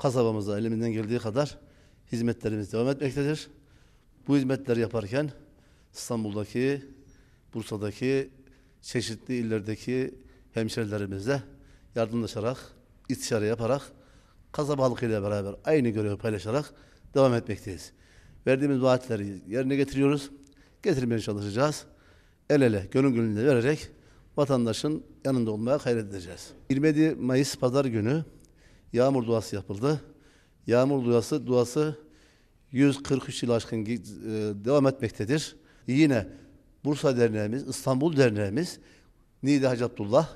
kasabamıza elimizden geldiği kadar hizmetlerimiz devam etmektedir. Bu hizmetleri yaparken İstanbul'daki, Bursa'daki, çeşitli illerdeki hemşerilerimizle yardımlaşarak, istişare yaparak, kasaba halkıyla beraber aynı görevi paylaşarak devam etmekteyiz. Verdiğimiz vaatleri yerine getiriyoruz. Getirmeye çalışacağız. El ele, gönül gönlüne vererek vatandaşın yanında olmaya gayret edeceğiz. 27 Mayıs Pazar günü yağmur duası yapıldı. Yağmur duası duası 143 yıl aşkın e, devam etmektedir. Yine Bursa Derneğimiz, İstanbul Derneğimiz, Nide Hacı Abdullah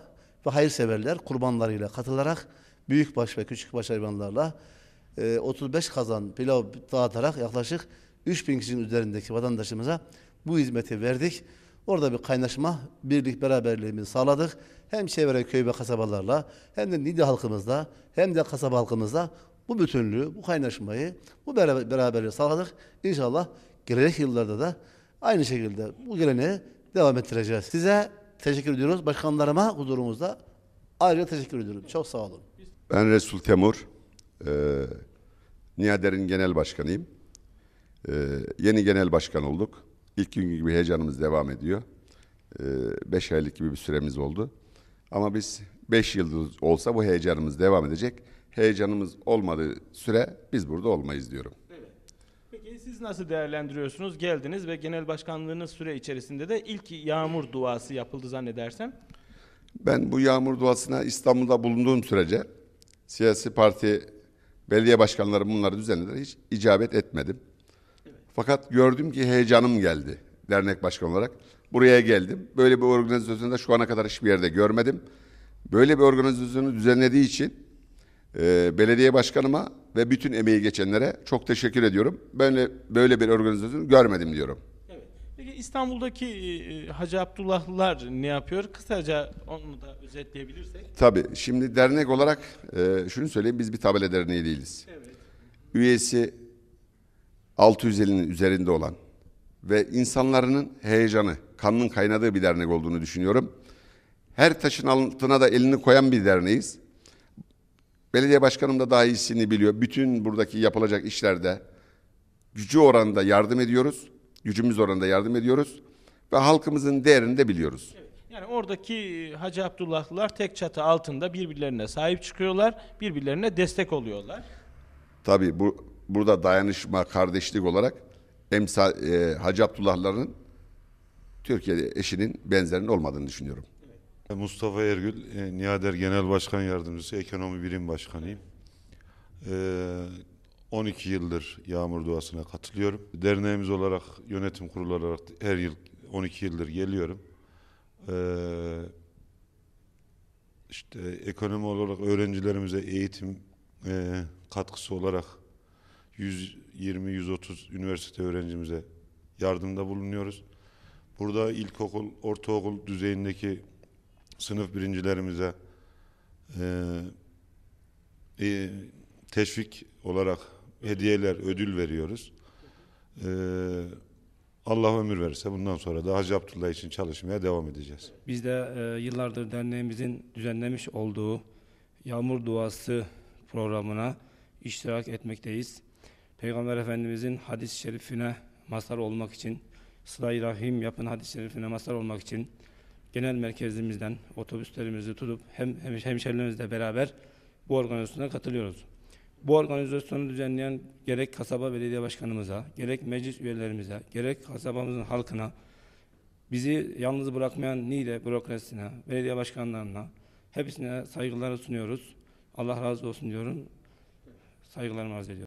ve hayırseverler kurbanlarıyla katılarak büyükbaş ve küçükbaş hayvanlarla e, 35 kazan pilav dağıtarak yaklaşık 3000 kişinin üzerindeki vatandaşımıza bu hizmeti verdik. Orada bir kaynaşma, birlik beraberliğimizi sağladık. Hem çevre köy ve kasabalarla hem de Niğde halkımızda, hem de kasaba halkımızda bu bütünlüğü, bu kaynaşmayı, bu beraberliği sağladık. İnşallah gelecek yıllarda da aynı şekilde bu geleneği devam ettireceğiz. Size teşekkür ediyoruz. Başkanlarıma huzurumuzda ayrıca teşekkür ediyorum. Çok sağ olun. Ben Resul Temur, e, Niyader'in genel başkanıyım. E, yeni genel başkan olduk. İlk gün gibi heyecanımız devam ediyor. 5 ee, aylık gibi bir süremiz oldu. Ama biz beş yıldız olsa bu heyecanımız devam edecek. Heyecanımız olmadığı süre biz burada olmayız diyorum. Evet. Peki siz nasıl değerlendiriyorsunuz? Geldiniz ve genel başkanlığınız süre içerisinde de ilk yağmur duası yapıldı zannedersem. Ben bu yağmur duasına İstanbul'da bulunduğum sürece siyasi parti belediye başkanları bunları düzenlediler. Hiç icabet etmedim. Fakat gördüm ki heyecanım geldi dernek başkanı olarak. Buraya geldim. Böyle bir organizasyonu da şu ana kadar hiçbir yerde görmedim. Böyle bir organizasyonu düzenlediği için e, belediye başkanıma ve bütün emeği geçenlere çok teşekkür ediyorum. Böyle böyle bir organizasyonu görmedim diyorum. Peki İstanbul'daki e, e, Hacı Abdullahlılar ne yapıyor? Kısaca onu da özetleyebilirsek. Tabii. Şimdi dernek olarak e, şunu söyleyeyim biz bir tabela derneği değiliz. Evet. Üyesi 650'nin üzerinde olan ve insanların heyecanı, kanının kaynadığı bir dernek olduğunu düşünüyorum. Her taşın altına da elini koyan bir derneğiz. Belediye başkanım da daha iyisini biliyor. Bütün buradaki yapılacak işlerde gücü oranında yardım ediyoruz. Gücümüz oranında yardım ediyoruz. Ve halkımızın değerini de biliyoruz. Yani oradaki e, Hacı Abdullahlılar tek çatı altında birbirlerine sahip çıkıyorlar, birbirlerine destek oluyorlar. Tabii bu burada dayanışma, kardeşlik olarak emsa, e, Hacı Abdullah'ların Türkiye'de eşinin benzerinin olmadığını düşünüyorum. Mustafa Ergül, e, Nihader Genel Başkan Yardımcısı, Ekonomi Birim Başkanıyım. E, 12 yıldır Yağmur Duası'na katılıyorum. Derneğimiz olarak, yönetim kurulu olarak her yıl 12 yıldır geliyorum. Ee, işte ekonomi olarak öğrencilerimize eğitim e, katkısı olarak 120-130 üniversite öğrencimize yardımda bulunuyoruz. Burada ilkokul, ortaokul düzeyindeki sınıf birincilerimize e, e, teşvik olarak hediyeler, ödül veriyoruz. E, Allah ömür verirse bundan sonra da Hacı Abdullah için çalışmaya devam edeceğiz. Biz de e, yıllardır derneğimizin düzenlemiş olduğu Yağmur Duası programına iştirak etmekteyiz. Peygamber Efendimizin hadis-i şerifine mazhar olmak için, sıla-i rahim yapın hadis-i şerifine mazhar olmak için genel merkezimizden otobüslerimizi tutup hem hem hemşerilerimizle beraber bu organizasyona katılıyoruz. Bu organizasyonu düzenleyen gerek kasaba belediye başkanımıza, gerek meclis üyelerimize, gerek kasabamızın halkına, bizi yalnız bırakmayan NİDE bürokrasisine, belediye başkanlarına hepsine saygılar sunuyoruz. Allah razı olsun diyorum. Saygılarımı arz ediyorum.